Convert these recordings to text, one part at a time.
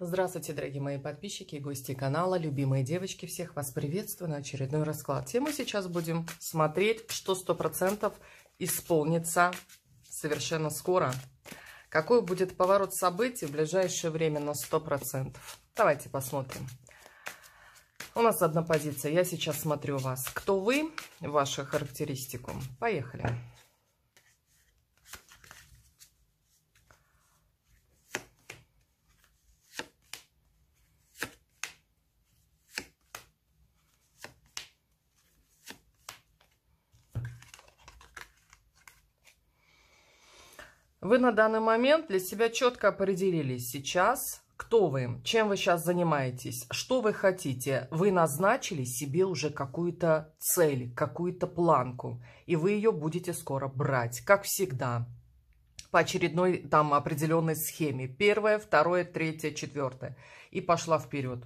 Здравствуйте, дорогие мои подписчики и гости канала, любимые девочки, всех вас приветствую на очередной расклад. Тему сейчас будем смотреть, что 100% исполнится совершенно скоро. Какой будет поворот событий в ближайшее время на 100%? Давайте посмотрим. У нас одна позиция. Я сейчас смотрю вас. Кто вы, ваша характеристику. Поехали. Поехали. Вы на данный момент для себя четко определились сейчас, кто вы, чем вы сейчас занимаетесь, что вы хотите. Вы назначили себе уже какую-то цель, какую-то планку, и вы ее будете скоро брать, как всегда, по очередной там определенной схеме. Первое, второе, третье, четвертое. И пошла вперед.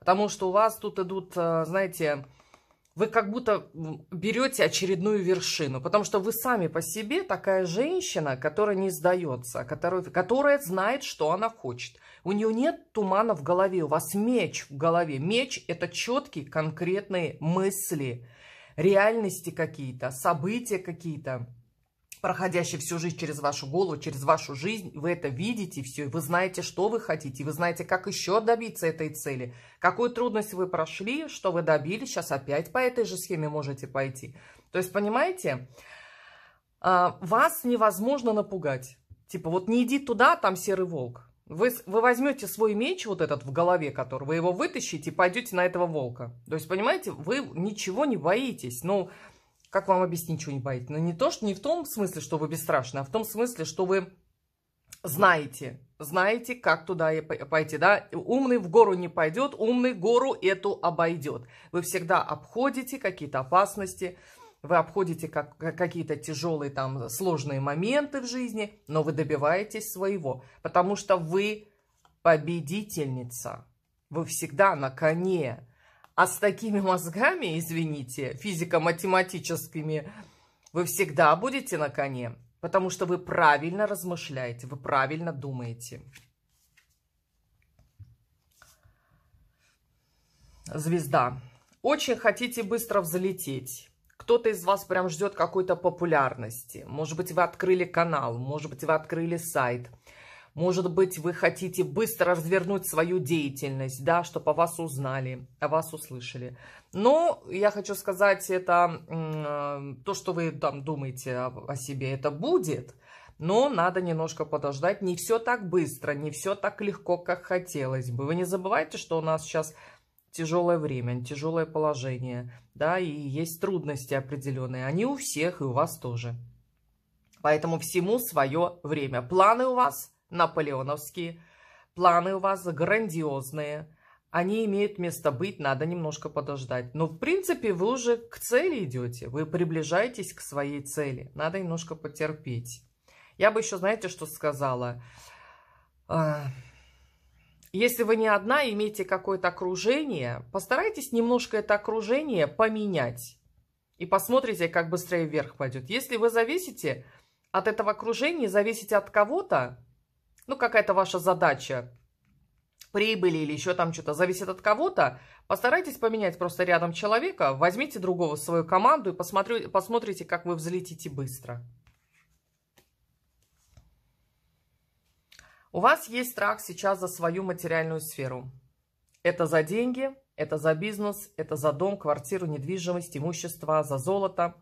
Потому что у вас тут идут, э, знаете, вы как будто берете очередную вершину, потому что вы сами по себе такая женщина, которая не сдается, которая, которая знает, что она хочет. У нее нет тумана в голове, у вас меч в голове. Меч – это четкие конкретные мысли, реальности какие-то, события какие-то проходящий всю жизнь через вашу голову, через вашу жизнь, вы это видите все, и вы знаете, что вы хотите, и вы знаете, как еще добиться этой цели, какую трудность вы прошли, что вы добились, сейчас опять по этой же схеме можете пойти. То есть, понимаете, а, вас невозможно напугать. Типа, вот не иди туда, там серый волк. Вы, вы возьмете свой меч вот этот в голове, который вы его вытащите и пойдете на этого волка. То есть, понимаете, вы ничего не боитесь. Ну, но как вам объяснить не нибудь Но ну, не то, что не в том смысле, что вы бесстрашны, а в том смысле, что вы знаете, знаете, как туда и пойти, да? Умный в гору не пойдет, умный гору эту обойдет. Вы всегда обходите какие-то опасности, вы обходите как, какие-то тяжелые там сложные моменты в жизни, но вы добиваетесь своего, потому что вы победительница, вы всегда на коне, а с такими мозгами, извините, физико-математическими, вы всегда будете на коне, потому что вы правильно размышляете, вы правильно думаете. Звезда. Очень хотите быстро взлететь. Кто-то из вас прям ждет какой-то популярности. Может быть, вы открыли канал, может быть, вы открыли сайт – может быть, вы хотите быстро развернуть свою деятельность, да, чтобы о вас узнали, о вас услышали. Но я хочу сказать, это то, что вы там думаете о, о себе, это будет. Но надо немножко подождать. Не все так быстро, не все так легко, как хотелось бы. Вы не забывайте, что у нас сейчас тяжелое время, тяжелое положение, да, и есть трудности определенные. Они у всех и у вас тоже. Поэтому всему свое время. Планы у вас – наполеоновские. Планы у вас грандиозные. Они имеют место быть, надо немножко подождать. Но, в принципе, вы уже к цели идете. Вы приближаетесь к своей цели. Надо немножко потерпеть. Я бы еще, знаете, что сказала? А, если вы не одна, имеете какое-то окружение, постарайтесь немножко это окружение поменять. И посмотрите, как быстрее вверх пойдет. Если вы зависите от этого окружения, зависите от кого-то, ну, какая-то ваша задача, прибыли или еще там что-то, зависит от кого-то, постарайтесь поменять просто рядом человека, возьмите другого в свою команду и посмотрю, посмотрите, как вы взлетите быстро. У вас есть страх сейчас за свою материальную сферу. Это за деньги, это за бизнес, это за дом, квартиру, недвижимость, имущество, за золото,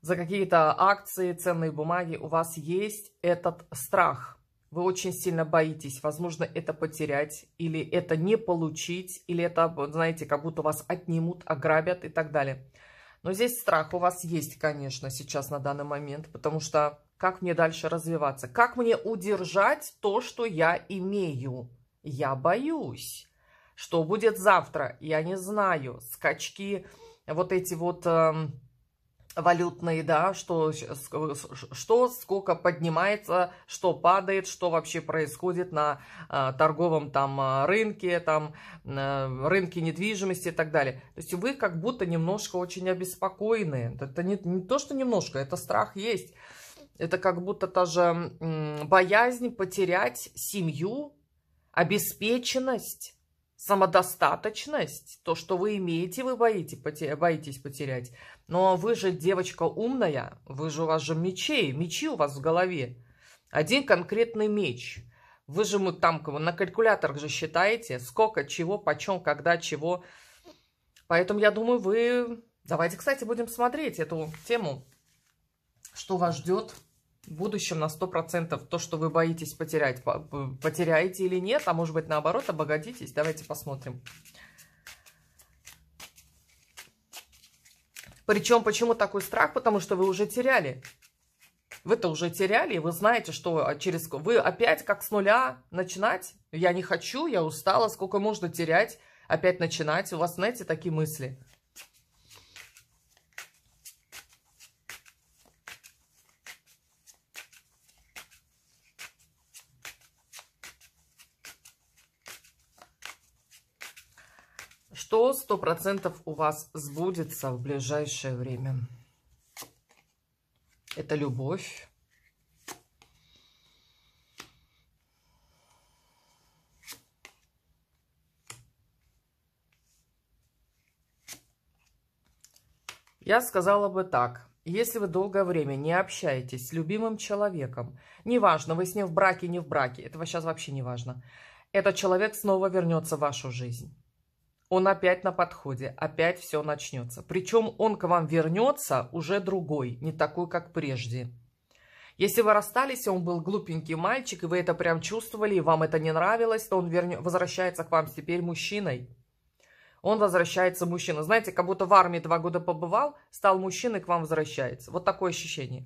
за какие-то акции, ценные бумаги. У вас есть этот страх – вы очень сильно боитесь, возможно, это потерять, или это не получить, или это, знаете, как будто вас отнимут, ограбят и так далее. Но здесь страх у вас есть, конечно, сейчас на данный момент, потому что как мне дальше развиваться? Как мне удержать то, что я имею? Я боюсь. Что будет завтра? Я не знаю. Скачки, вот эти вот... Эм валютные, да, что, что сколько поднимается, что падает, что вообще происходит на э, торговом там а, рынке, там э, рынке недвижимости и так далее. То есть вы как будто немножко очень обеспокоены. Это не, не то, что немножко, это страх есть. Это как будто та же э, боязнь потерять семью, обеспеченность, самодостаточность, то, что вы имеете, вы боитесь потерять. Но вы же девочка умная, вы же у вас же мечей, мечи у вас в голове. Один конкретный меч. Вы же мы там на калькуляторах же считаете, сколько, чего, почем, когда, чего. Поэтому я думаю, вы... Давайте, кстати, будем смотреть эту тему, что вас ждет в будущем на 100%. То, что вы боитесь потерять, потеряете или нет, а может быть наоборот, обогатитесь. Давайте посмотрим. Причем почему такой страх? Потому что вы уже теряли. Вы-то уже теряли, и вы знаете, что а, через... Вы опять как с нуля начинать? Я не хочу, я устала, сколько можно терять? Опять начинать? У вас, знаете, такие мысли – что сто процентов у вас сбудется в ближайшее время. Это любовь. Я сказала бы так. Если вы долгое время не общаетесь с любимым человеком, неважно, вы с ним в браке, не в браке, этого сейчас вообще не важно, этот человек снова вернется в вашу жизнь он опять на подходе, опять все начнется. Причем он к вам вернется уже другой, не такой, как прежде. Если вы расстались, он был глупенький мальчик, и вы это прям чувствовали, и вам это не нравилось, то он верне... возвращается к вам теперь мужчиной. Он возвращается мужчина. Знаете, как будто в армии два года побывал, стал мужчиной, к вам возвращается. Вот такое ощущение.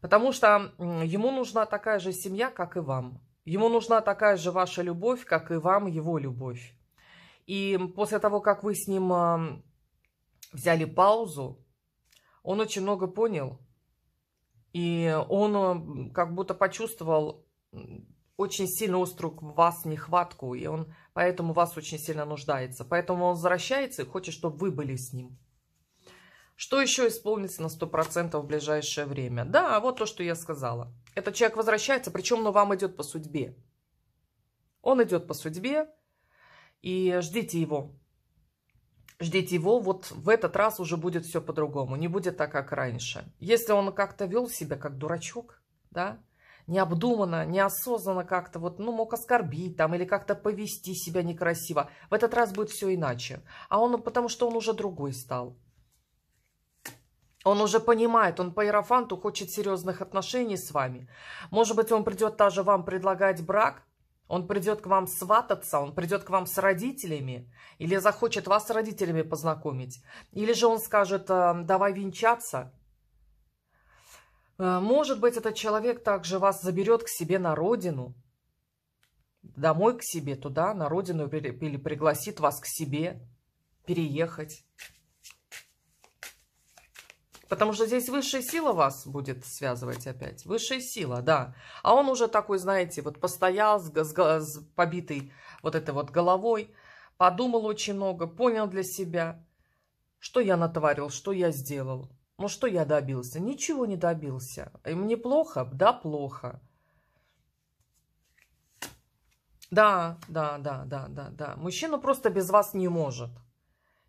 Потому что ему нужна такая же семья, как и вам. Ему нужна такая же ваша любовь, как и вам его любовь. И после того, как вы с ним взяли паузу, он очень много понял. И он как будто почувствовал очень сильно острую в вас нехватку, и он поэтому вас очень сильно нуждается. Поэтому он возвращается и хочет, чтобы вы были с ним. Что еще исполнится на 100% в ближайшее время? Да, вот то, что я сказала. Этот человек возвращается, причем он ну, вам идет по судьбе. Он идет по судьбе, и ждите его. Ждите его, вот в этот раз уже будет все по-другому, не будет так, как раньше. Если он как-то вел себя как дурачок, да, необдуманно, неосознанно как-то, вот, ну, мог оскорбить там или как-то повести себя некрасиво, в этот раз будет все иначе. А он, потому что он уже другой стал. Он уже понимает, он по Иерофанту хочет серьезных отношений с вами. Может быть, он придет даже вам предлагать брак, он придет к вам свататься, он придет к вам с родителями, или захочет вас с родителями познакомить, или же он скажет, э, давай венчаться. Э, может быть, этот человек также вас заберет к себе на родину, домой к себе, туда, на родину, или пригласит вас к себе переехать. Потому что здесь высшая сила вас будет связывать опять. Высшая сила, да. А он уже такой, знаете, вот постоял с, с, с побитой вот этой вот головой, подумал очень много, понял для себя, что я натворил, что я сделал. Ну, что я добился? Ничего не добился. И мне плохо? Да, плохо. Да, да, да, да, да, да. Мужчина просто без вас не может.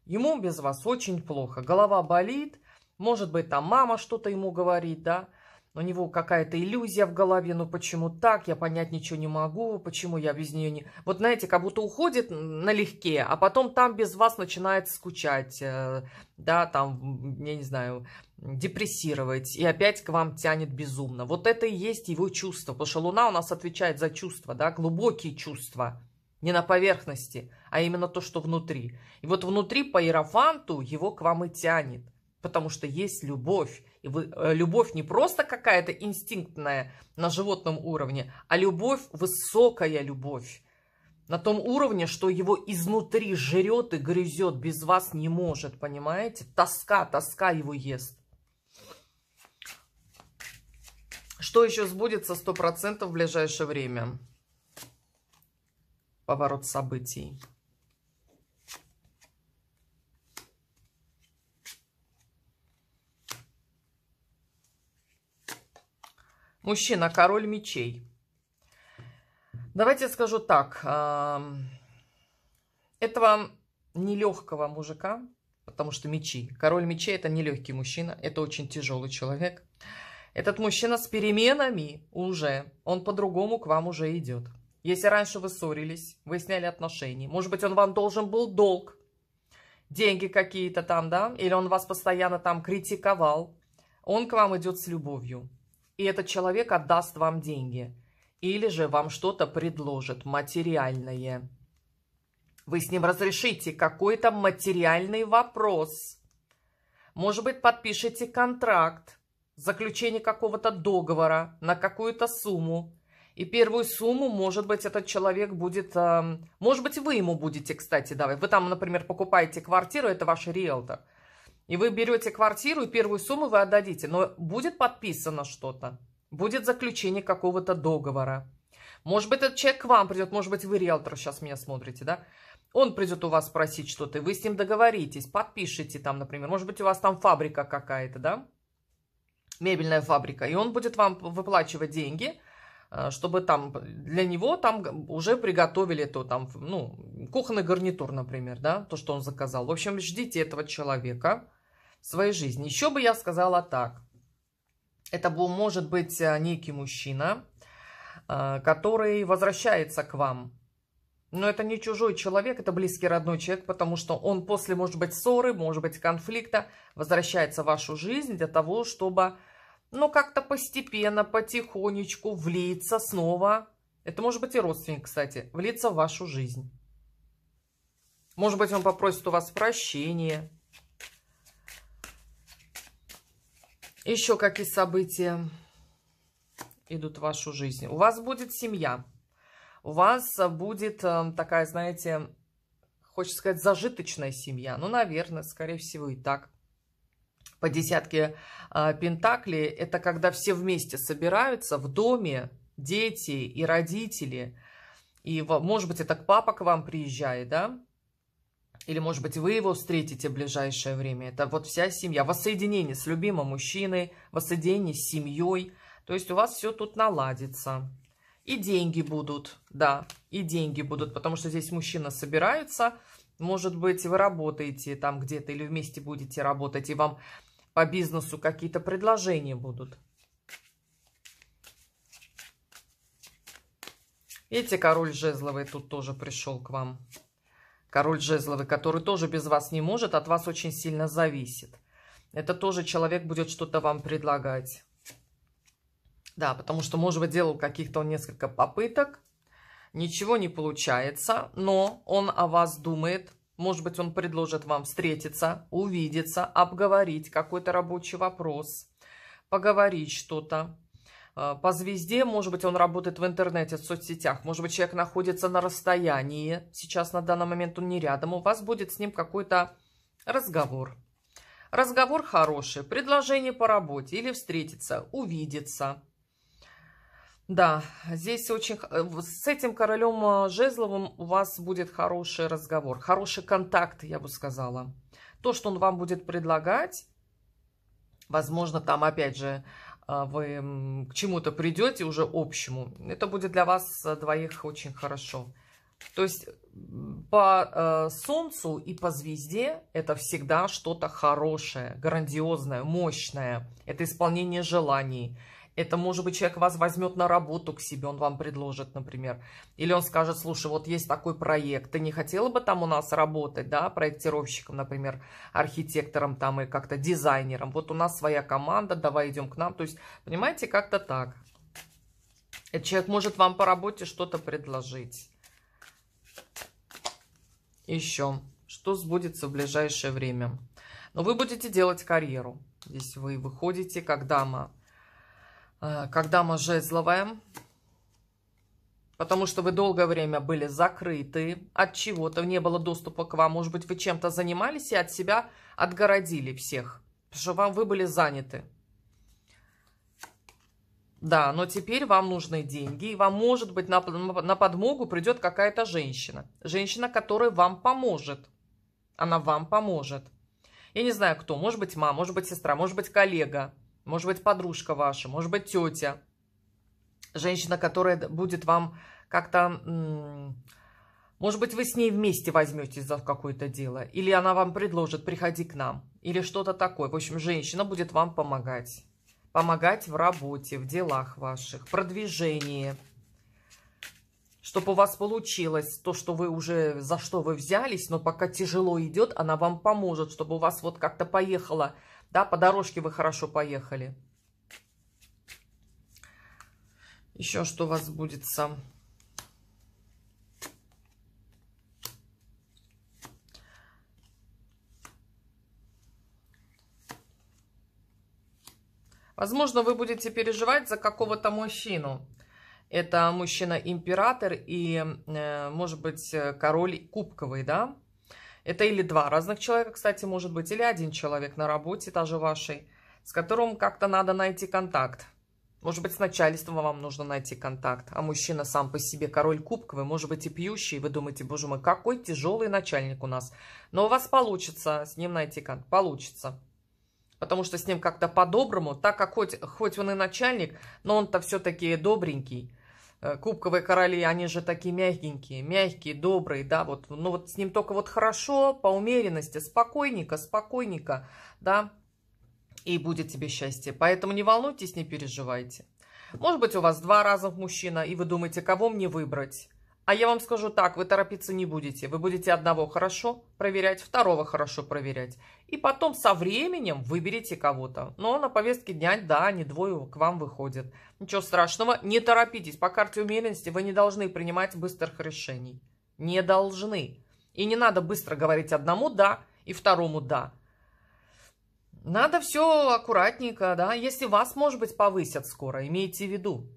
Ему без вас очень плохо. Голова болит, может быть, там мама что-то ему говорит, да? У него какая-то иллюзия в голове, ну почему так, я понять ничего не могу, почему я без нее не... Вот знаете, как будто уходит налегке, а потом там без вас начинает скучать, э, да, там, я не знаю, депрессировать, и опять к вам тянет безумно. Вот это и есть его чувство, потому что Луна у нас отвечает за чувства, да, глубокие чувства, не на поверхности, а именно то, что внутри. И вот внутри по Иерофанту его к вам и тянет. Потому что есть любовь. И вы, э, любовь не просто какая-то инстинктная на животном уровне, а любовь, высокая любовь. На том уровне, что его изнутри жрет и грызет, без вас не может, понимаете? Тоска, тоска его ест. Что еще сбудется 100% в ближайшее время? Поворот событий. Мужчина, король мечей. Давайте скажу так. Этого нелегкого мужика, потому что мечи. Король мечей – это нелегкий мужчина, это очень тяжелый человек. Этот мужчина с переменами уже, он по-другому к вам уже идет. Если раньше вы ссорились, вы сняли отношения, может быть, он вам должен был долг, деньги какие-то там, да, или он вас постоянно там критиковал, он к вам идет с любовью и этот человек отдаст вам деньги. Или же вам что-то предложит материальное. Вы с ним разрешите какой-то материальный вопрос. Может быть, подпишите контракт, заключение какого-то договора на какую-то сумму. И первую сумму, может быть, этот человек будет... Эм, может быть, вы ему будете, кстати, давать. Вы там, например, покупаете квартиру, это ваш риэлтор. И вы берете квартиру, и первую сумму вы отдадите, но будет подписано что-то, будет заключение какого-то договора. Может быть, этот человек к вам придет, может быть, вы риэлтор сейчас меня смотрите, да? Он придет у вас спросить что-то, вы с ним договоритесь, подпишите там, например. Может быть, у вас там фабрика какая-то, да? Мебельная фабрика. И он будет вам выплачивать деньги, э, чтобы там для него там уже приготовили то там, ну, кухонный гарнитур, например, да, то, что он заказал. В общем, ждите этого человека в своей жизни. Еще бы я сказала так. Это был, может быть, э, некий мужчина, э, который возвращается к вам. Но это не чужой человек, это близкий родной человек, потому что он после, может быть, ссоры, может быть, конфликта возвращается в вашу жизнь для того, чтобы, ну, как-то постепенно, потихонечку влиться снова. Это может быть и родственник, кстати, влиться в вашу жизнь. Может быть, он попросит у вас прощения. Еще какие события идут в вашу жизнь? У вас будет семья. У вас будет э, такая, знаете, хочется сказать, зажиточная семья. Ну, наверное, скорее всего, и так. По десятке э, пентаклей это когда все вместе собираются в доме, дети и родители. И, может быть, это папа к вам приезжает, да? Или, может быть, вы его встретите в ближайшее время. Это вот вся семья. Воссоединение с любимым мужчиной, воссоединение с семьей. То есть у вас все тут наладится. И деньги будут, да, и деньги будут, потому что здесь мужчина собирается. Может быть, вы работаете там где-то или вместе будете работать, и вам по бизнесу какие-то предложения будут. Видите, король жезловый тут тоже пришел к вам. Король Жезловый, который тоже без вас не может, от вас очень сильно зависит. Это тоже человек будет что-то вам предлагать. Да, потому что, может быть, делал каких-то несколько попыток, ничего не получается, но он о вас думает, может быть, он предложит вам встретиться, увидеться, обговорить какой-то рабочий вопрос, поговорить что-то. А, по звезде, может быть, он работает в интернете, в соцсетях, может быть, человек находится на расстоянии, сейчас на данный момент он не рядом, у вас будет с ним какой-то разговор. Разговор хороший, предложение по работе или встретиться, увидеться. Да, здесь очень... Э, с этим королем э, Жезловым у вас будет хороший разговор, хороший контакт, я бы сказала. То, что он вам будет предлагать, возможно, там опять же а, вы к чему-то придете уже общему, это будет для вас э, двоих очень хорошо. То есть по э, Солнцу и по звезде это всегда что-то хорошее, грандиозное, мощное. Это исполнение желаний, это, может быть, человек вас возьмет на работу к себе, он вам предложит, например. Или он скажет, слушай, вот есть такой проект, ты не хотела бы там у нас работать, да, проектировщиком, например, архитектором там и как-то дизайнером. Вот у нас своя команда, давай идем к нам. То есть, понимаете, как-то так. Этот человек может вам по работе что-то предложить. Еще. Что сбудется в ближайшее время? Но ну, вы будете делать карьеру. Здесь вы выходите как дама Э, когда мы жезловая, потому что вы долгое время были закрыты от чего-то, не было доступа к вам, может быть, вы чем-то занимались и от себя отгородили всех, потому что вам вы были заняты. Да, но теперь вам нужны деньги, и вам, может быть, на, на подмогу придет какая-то женщина. Женщина, которая вам поможет. Она вам поможет. Я не знаю, кто. Может быть, мама, может быть, сестра, может быть, коллега может быть, подружка ваша, может быть, тетя, женщина, которая будет вам как-то... Может быть, вы с ней вместе возьметесь за какое-то дело, или она вам предложит, приходи к нам, или что-то такое. В общем, женщина будет вам помогать. Помогать в работе, в делах ваших, продвижении, чтобы у вас получилось то, что вы уже, за что вы взялись, но пока тяжело идет, она вам поможет, чтобы у вас вот как-то поехало да, по дорожке вы хорошо поехали. Еще что у вас будет сам. Возможно, вы будете переживать за какого-то мужчину. Это мужчина-император и, э, может быть, король кубковый, да? Это или два разных человека, кстати, может быть, или один человек на работе, та же вашей, с которым как-то надо найти контакт. Может быть, с начальством вам нужно найти контакт. А мужчина сам по себе король кубка, вы, может быть, и пьющий, вы думаете, боже мой, какой тяжелый начальник у нас. Но у вас получится с ним найти контакт, получится. Потому что с ним как-то по-доброму, так как хоть, хоть он и начальник, но он-то все-таки добренький. Э, кубковые короли, они же такие мягенькие, мягкие, добрые, да, вот, ну вот с ним только вот хорошо, по умеренности, спокойненько, спокойненько, да, и будет тебе счастье. Поэтому не волнуйтесь, не переживайте. Может быть, у вас два раза мужчина, и вы думаете, кого мне выбрать? А я вам скажу так, вы торопиться не будете. Вы будете одного хорошо проверять, второго хорошо проверять. И потом со временем выберете кого-то. Но на повестке дня, да, они двое к вам выходят. Ничего страшного, не торопитесь. По карте умеренности вы не должны принимать быстрых решений. Не должны. И не надо быстро говорить одному «да» и второму «да». Надо все аккуратненько, да. Если вас, может быть, повысят скоро, имейте в виду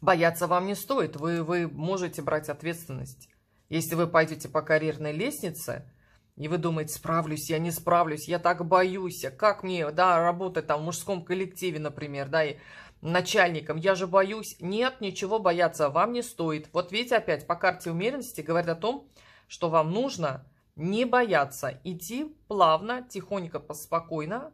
бояться вам не стоит. Вы, вы можете брать ответственность. Если вы пойдете по карьерной лестнице, и вы думаете, справлюсь я, не справлюсь, я так боюсь, а как мне, да, работать там в мужском коллективе, например, да, и начальником, я же боюсь. Нет, ничего бояться вам не стоит. Вот видите, опять по карте умеренности говорят о том, что вам нужно не бояться, идти плавно, тихонько, поспокойно,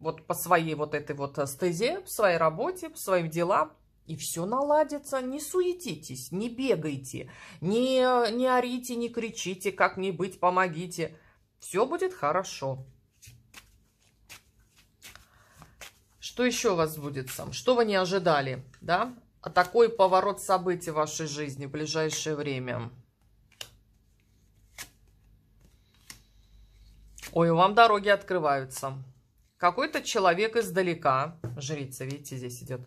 вот по своей вот этой вот э, стезе, в своей работе, по своим делам, и все наладится. Не суетитесь, не бегайте, не, не орите, не кричите, как-нибудь помогите. Все будет хорошо. Что еще у вас будет сам? Что вы не ожидали, да? А такой поворот событий в вашей жизни в ближайшее время. Ой, вам дороги открываются. Какой-то человек издалека, жрица, видите, здесь идет,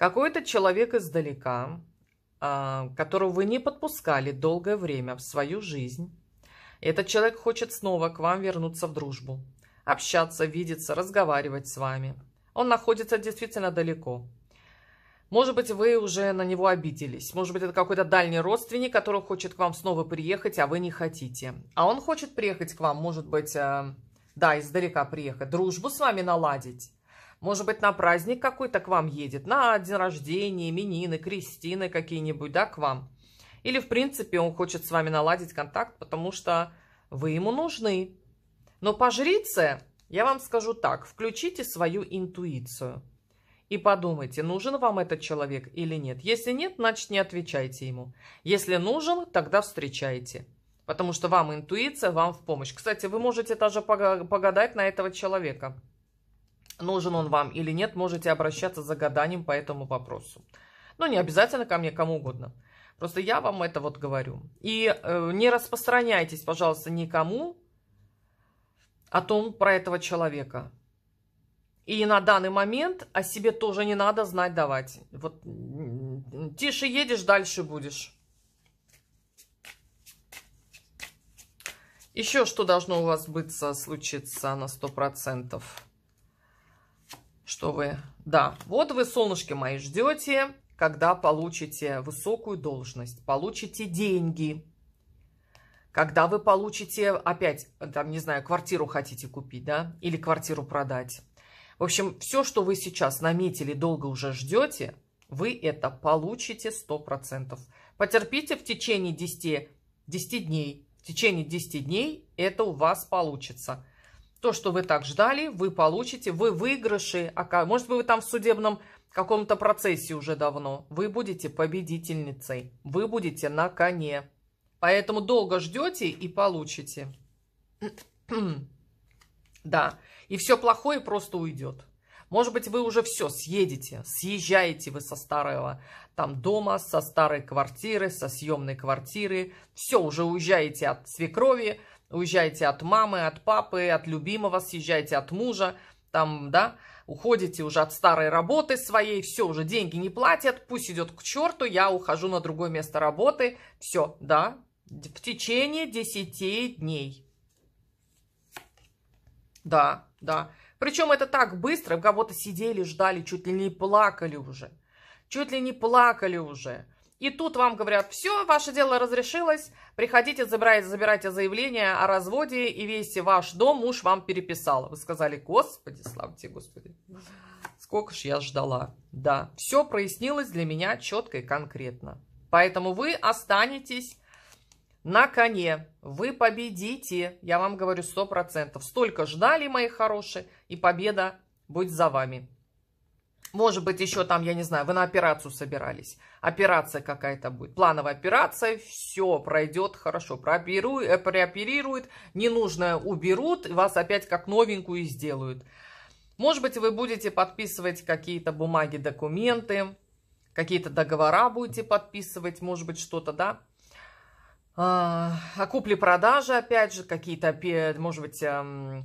какой-то человек издалека, а, которого вы не подпускали долгое время в свою жизнь, этот человек хочет снова к вам вернуться в дружбу, общаться, видеться, разговаривать с вами. Он находится действительно далеко. Может быть, вы уже на него обиделись. Может быть, это какой-то дальний родственник, который хочет к вам снова приехать, а вы не хотите. А он хочет приехать к вам, может быть, э, да, издалека приехать, дружбу с вами наладить. Может быть, на праздник какой-то к вам едет, на день рождения, именины, крестины какие-нибудь, да, к вам. Или, в принципе, он хочет с вами наладить контакт, потому что вы ему нужны. Но по жрице я вам скажу так, включите свою интуицию и подумайте, нужен вам этот человек или нет. Если нет, значит не отвечайте ему. Если нужен, тогда встречайте. Потому что вам интуиция, вам в помощь. Кстати, вы можете даже погадать на этого человека нужен он вам или нет, можете обращаться за гаданием по этому вопросу. Ну, не обязательно ко мне, кому угодно. Просто я вам это вот говорю. И э, не распространяйтесь, пожалуйста, никому о том про этого человека. И на данный момент о себе тоже не надо знать давать. Вот тише едешь, дальше будешь. Еще что должно у вас быть случиться на сто процентов? что вы... Да, вот вы, солнышки мои, ждете, когда получите высокую должность, получите деньги, когда вы получите опять, там, не знаю, квартиру хотите купить, да, или квартиру продать. В общем, все, что вы сейчас наметили, долго уже ждете, вы это получите 100%. Потерпите в течение 10, 10 дней. В течение 10 дней это у вас получится – то, что вы так ждали, вы получите, вы выигрыши. А может быть, вы там в судебном каком-то процессе уже давно. Вы будете победительницей, вы будете на коне. Поэтому долго ждете и получите. да, и все плохое просто уйдет. Может быть, вы уже все съедете, съезжаете вы со старого там дома, со старой квартиры, со съемной квартиры. Все, уже уезжаете от свекрови, Уезжаете от мамы, от папы, от любимого, съезжаете от мужа, там, да, уходите уже от старой работы своей, все, уже деньги не платят, пусть идет к черту, я ухожу на другое место работы, все, да, в течение 10 дней. Да, да. Причем это так быстро, у кого-то сидели, ждали, чуть ли не плакали уже. Чуть ли не плакали уже. И тут вам говорят, все, ваше дело разрешилось, приходите забирать, забирайте заявление о разводе и весь ваш дом муж вам переписал. Вы сказали, господи, слава тебе, господи, сколько ж я ждала. Да, все прояснилось для меня четко и конкретно. Поэтому вы останетесь на коне. Вы победите, я вам говорю, 100%. Столько ждали, мои хорошие, и победа будет за вами. Может быть, еще там, я не знаю, вы на операцию собирались. Операция какая-то будет. Плановая операция, все пройдет хорошо. Прооперируют, э, прооперируют, ненужное уберут, вас опять как новенькую сделают. Может быть, вы будете подписывать какие-то бумаги, документы, какие-то договора будете подписывать, может быть, что-то, да? А, купли-продажи опять же, какие-то, может быть, эм,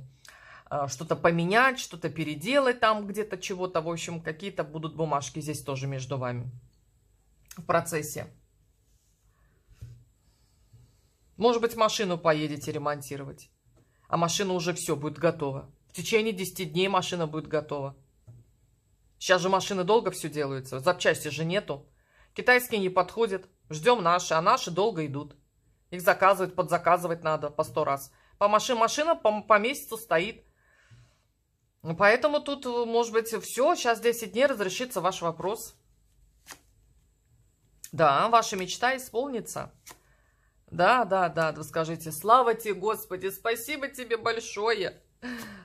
Э, что-то поменять, что-то переделать там где-то чего-то. В общем, какие-то будут бумажки здесь тоже между вами в процессе. Может быть, машину поедете ремонтировать. А машина уже все будет готова. В течение 10 дней машина будет готова. Сейчас же машины долго все делаются. Запчасти же нету. Китайские не подходят. Ждем наши, а наши долго идут. Их заказывать, подзаказывать надо по сто раз. По машин, машина по, по месяцу стоит. Ну, поэтому тут, э, может быть, все. Сейчас 10 дней разрешится ваш вопрос. Да, ваша мечта исполнится. Да, да, да, вы скажите, слава тебе, Господи, спасибо тебе большое,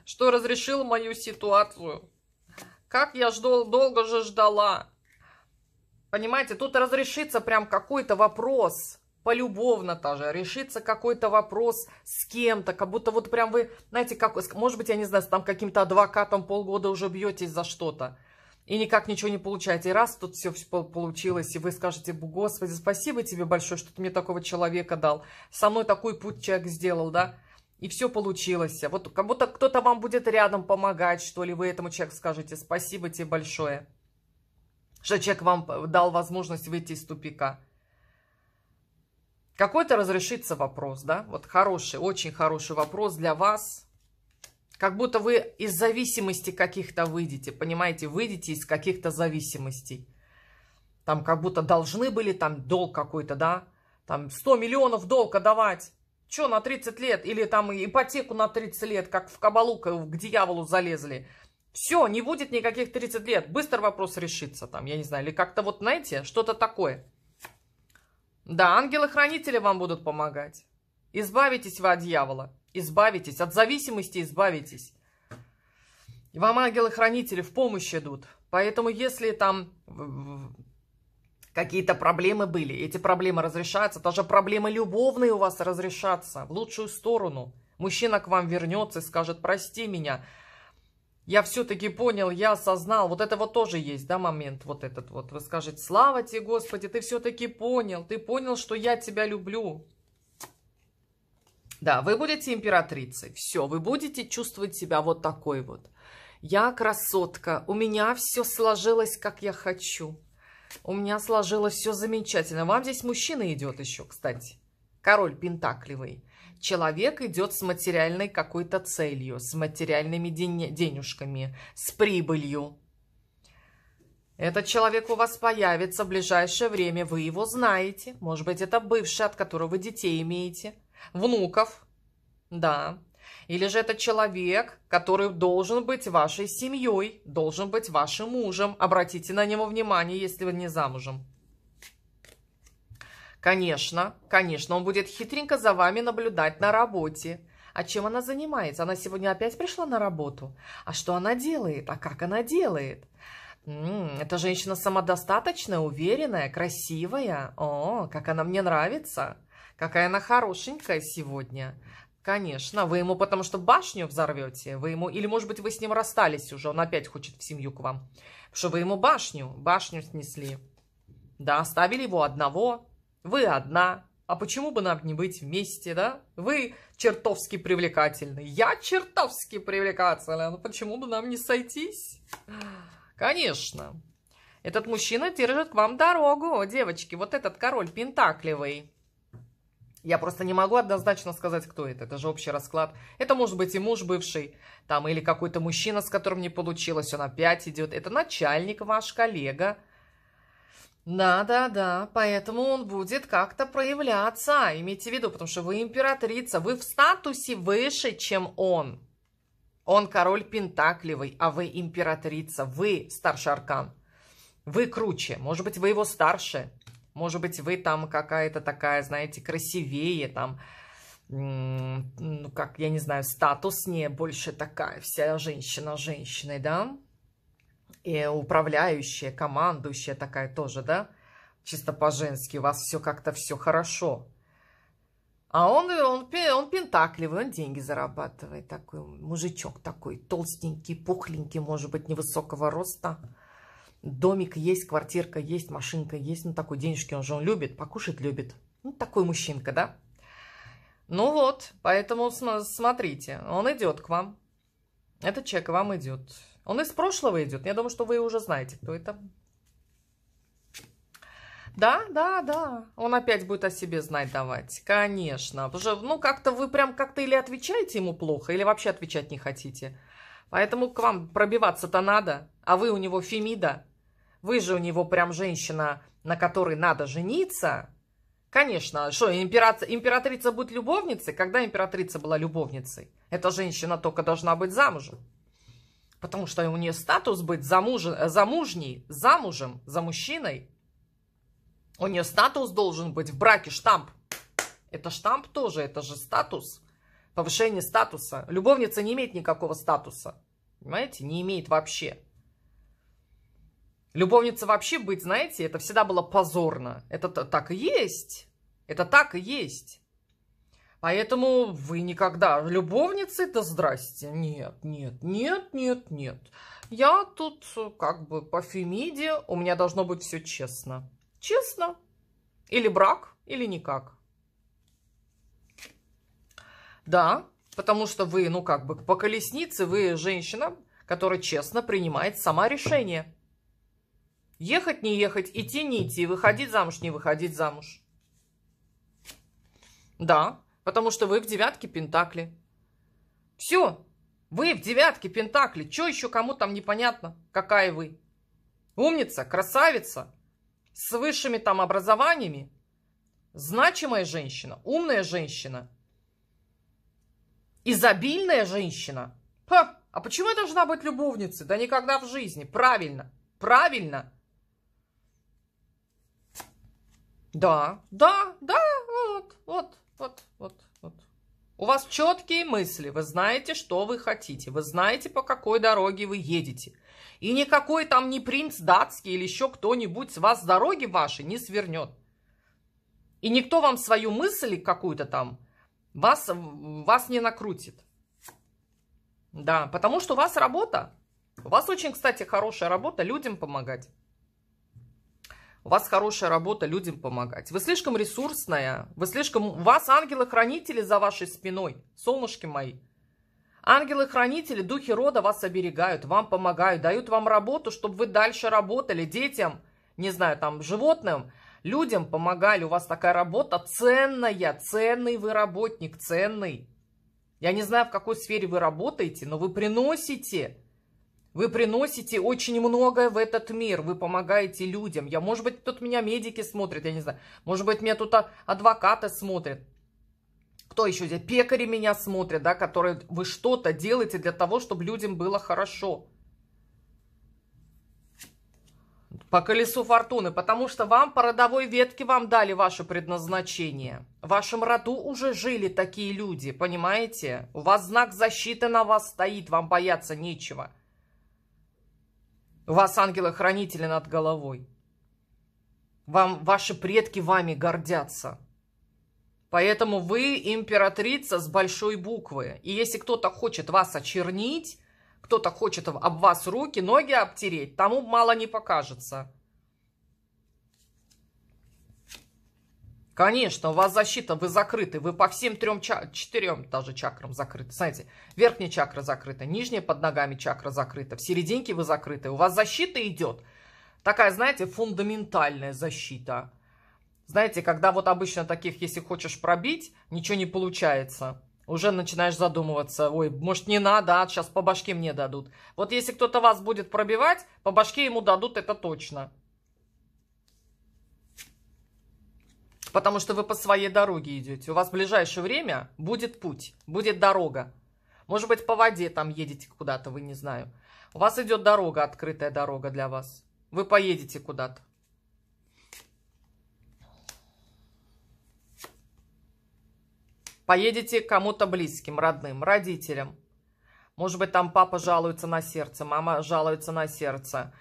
что разрешил мою ситуацию. Как я ждал, долго же ждала. Понимаете, тут разрешится прям какой-то вопрос полюбовно тоже, решится какой-то вопрос с кем-то, как будто вот прям вы, знаете, как, может быть, я не знаю, там каким-то адвокатом полгода уже бьетесь за что-то, и никак ничего не получаете, и раз тут все получилось, и вы скажете, господи, спасибо тебе большое, что ты мне такого человека дал, со мной такой путь человек сделал, да, и все получилось, вот как будто кто-то вам будет рядом помогать, что ли, вы этому человеку скажете, спасибо тебе большое, что человек вам э, дал возможность выйти из тупика. Какой-то разрешится вопрос, да? Вот хороший, очень хороший вопрос для вас. Как будто вы из зависимости каких-то выйдете, понимаете? Выйдете из каких-то зависимостей. Там как будто должны были, там долг какой-то, да? Там 100 миллионов долга давать. Че, на 30 лет? Или там ипотеку на 30 лет, как в кабалу к дьяволу залезли. Все, не будет никаких 30 лет. Быстро вопрос решится там, я не знаю. Или как-то вот, знаете, что-то такое. Да, ангелы-хранители вам будут помогать. Избавитесь вы от дьявола. Избавитесь. От зависимости избавитесь. И вам ангелы-хранители в помощь идут. Поэтому если там какие-то проблемы были, эти проблемы разрешаются, даже проблемы любовные у вас разрешатся в лучшую сторону. Мужчина к вам вернется и скажет, прости меня, я все-таки понял, я осознал. Вот это вот тоже есть, да, момент вот этот вот. Вы скажете, слава тебе, Господи, ты все-таки понял. Ты понял, что я тебя люблю. Да, вы будете императрицей. Все, вы будете чувствовать себя вот такой вот. Я красотка, у меня все сложилось, как я хочу. У меня сложилось все замечательно. Вам здесь мужчина идет еще, кстати. Король Пентакливый человек идет с материальной какой-то целью, с материальными день денежками, с прибылью. Этот человек у вас появится в ближайшее время, вы его знаете. Может быть, это бывший, от которого вы детей имеете, внуков, да. Или же это человек, который должен быть вашей семьей, должен быть вашим мужем. Обратите на него внимание, если вы не замужем. Конечно, конечно, он будет хитренько за вами наблюдать на работе. А чем она занимается? Она сегодня опять пришла на работу? А что она делает? А как она делает? М -м, эта женщина самодостаточная, уверенная, красивая. О, как она мне нравится. Какая она хорошенькая сегодня. Конечно, вы ему потому что башню взорвете, вы ему, или может быть вы с ним расстались уже, он опять хочет в семью к вам. Потому что вы ему башню, башню снесли. Да, оставили его одного, вы одна, а почему бы нам не быть вместе, да? Вы чертовски привлекательны, я чертовски привлекательна, ну почему бы нам не сойтись? Конечно. Этот мужчина держит к вам дорогу, девочки, вот этот король пентакливый. Я просто не могу однозначно сказать, кто это. Это же общий расклад. Это может быть и муж бывший, там, или какой-то мужчина, с которым не получилось, он опять идет. Это начальник ваш, коллега. Да-да-да, поэтому он будет как-то проявляться, имейте в виду, потому что вы императрица, вы в статусе выше, чем он. Он король Пентакливый, а вы императрица, вы старший аркан. Вы круче, может быть, вы его старше, может быть, вы там какая-то такая, знаете, красивее, там, ну, как, я не знаю, статуснее, больше такая вся женщина женщиной, да? и управляющая, командующая такая тоже, да? Чисто по-женски, у вас все как-то все хорошо. А он, он, он пентакливый, он деньги зарабатывает. Такой мужичок такой, толстенький, пухленький, может быть, невысокого роста. Домик есть, квартирка есть, машинка есть. Ну, такой денежки он же он любит, покушать любит. Ну, такой мужчинка, да? Ну вот, поэтому смотрите, он идет к вам. Этот человек к вам идет. Он из прошлого идет. Я думаю, что вы уже знаете, кто это. Да, да, да. Он опять будет о себе знать давать. Конечно. Потому что, ну, как-то вы прям как-то или отвечаете ему плохо, или вообще отвечать не хотите. Поэтому к вам пробиваться-то надо. А вы у него фемида. Вы же у него прям женщина, на которой надо жениться. Конечно, а что, императрица, императрица будет любовницей? Когда императрица была любовницей? Эта женщина только должна быть замужем потому что у нее статус быть замуж... замужней, замужем, за мужчиной. У нее статус должен быть в браке, штамп. Это штамп тоже, это же статус. Повышение статуса. Любовница не имеет никакого статуса. Понимаете? Не имеет вообще. Любовница вообще быть, знаете, это всегда было позорно. Это так и есть. Это так и есть. Поэтому вы никогда любовницы, да здрасте. Нет, нет, нет, нет, нет. Я тут э, как бы по Фемиде, у меня должно быть все честно. Честно. Или брак, или никак. Да, потому что вы, ну как бы по колеснице, вы женщина, которая честно принимает сама решение. Ехать, не ехать, идти, не идти, выходить замуж, не выходить замуж. Да, Потому что вы в девятке Пентакли. Все. Вы в девятке Пентакли. Че еще кому там непонятно, какая вы? Умница, красавица, с высшими там образованиями. Значимая женщина, умная женщина. Изобильная женщина. Ха, а почему я должна быть любовницей? Да никогда в жизни. Правильно, правильно. Да, да, да, вот, вот. Вот, вот, вот. У вас четкие мысли, вы знаете, что вы хотите, вы знаете, по какой дороге вы едете. И никакой там не принц датский или еще кто-нибудь с вас с дороги вашей не свернет. И никто вам свою мысль какую-то там, вас, вас не накрутит. Да, потому что у вас работа. У вас очень, кстати, хорошая работа людям помогать у вас хорошая работа людям помогать. Вы слишком ресурсная, вы слишком... У вас ангелы-хранители за вашей спиной, солнышки мои. Ангелы-хранители, духи рода вас оберегают, вам помогают, дают вам работу, чтобы вы дальше работали детям, не знаю, там, животным, людям помогали. У вас такая работа ценная, ценный вы работник, ценный. Я не знаю, в какой сфере вы работаете, но вы приносите вы приносите очень многое в этот мир, вы помогаете людям. Я, может быть, тут меня медики смотрят, я не знаю. Может быть, меня тут а, адвокаты смотрят. Кто еще здесь? Пекари меня смотрят, да, которые вы что-то делаете для того, чтобы людям было хорошо. По колесу фортуны, потому что вам по родовой ветке вам дали ваше предназначение. В вашем роду уже жили такие люди, понимаете? У вас знак защиты на вас стоит, вам бояться нечего. У вас ангелы-хранители над головой. Вам, ваши предки вами гордятся. Поэтому вы императрица с большой буквы. И если кто-то хочет вас очернить, кто-то хочет об вас руки, ноги обтереть, тому мало не покажется. Конечно, у вас защита, вы закрыты, вы по всем трем, ча- четырем даже чакрам закрыты. Знаете, верхняя чакра закрыта, нижняя под ногами чакра закрыта, в серединке вы закрыты. У вас защита идет, такая, знаете, фундаментальная защита. Знаете, когда вот обычно таких, если хочешь пробить, ничего не получается. Уже начинаешь задумываться, ой, может не надо, а сейчас по башке мне дадут. Вот если кто-то вас будет пробивать, по башке ему дадут, это точно. потому что вы по своей дороге идете. У вас в ближайшее время будет путь, будет дорога. Может быть, по воде там едете куда-то, вы не знаю. У вас идет дорога, открытая дорога для вас. Вы поедете куда-то. Поедете кому-то близким, родным, родителям. Может быть, там папа жалуется на сердце, мама жалуется на сердце.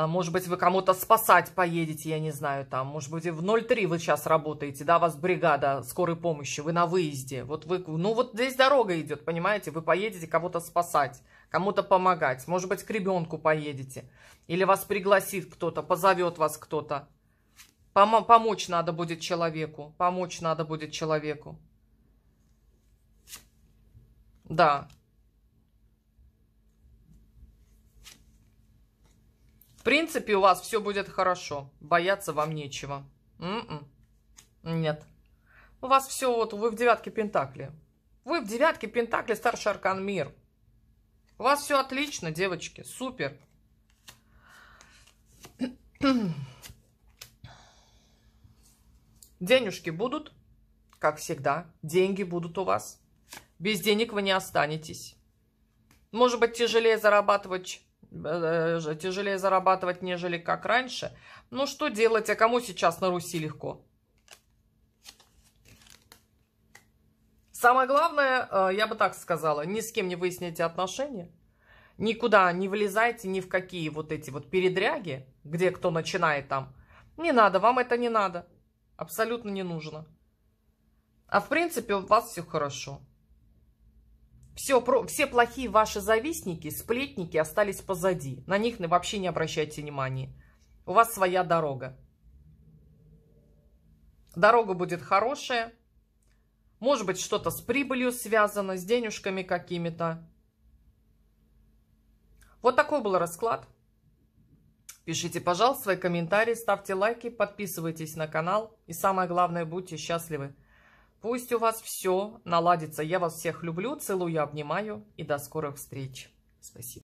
А, может быть, вы кому-то спасать поедете, я не знаю, там. Может быть, в 03 вы сейчас работаете, да, у вас бригада скорой помощи, вы на выезде. Вот вы, ну вот здесь дорога идет, понимаете? Вы поедете кого-то спасать, кому-то помогать. Может быть, к ребенку поедете. Или вас пригласит кто-то, позовет вас кто-то. Пом помочь надо будет человеку. Помочь надо будет человеку. Да, принципе, у вас все будет хорошо. Бояться вам нечего. М м-м. -м. Нет. У вас все, вот вы в девятке Пентакли. Вы в девятке Пентакли, старший аркан мир. У вас все отлично, девочки. Супер. Денежки будут, как всегда. Деньги будут у вас. Без денег вы не останетесь. Может быть, тяжелее зарабатывать Э, тяжелее зарабатывать, нежели как раньше. Ну что делать, а кому сейчас на Руси легко? Самое главное, э, я бы так сказала, ни с кем не выясняйте отношения, никуда не влезайте ни в какие вот эти вот передряги, где кто начинает там. Не надо, вам это не надо, абсолютно не нужно. А в принципе у вас все хорошо. Все, про, все плохие ваши завистники, сплетники остались позади. На них вообще не обращайте внимания. У вас своя дорога. Дорога будет хорошая. Может быть, что-то с прибылью связано, с денежками какими-то. Вот такой был расклад. Пишите, пожалуйста, свои комментарии, ставьте лайки, подписывайтесь на канал. И самое главное, будьте счастливы. Пусть у вас все наладится. Я вас всех люблю, целую, обнимаю и до скорых встреч. Спасибо.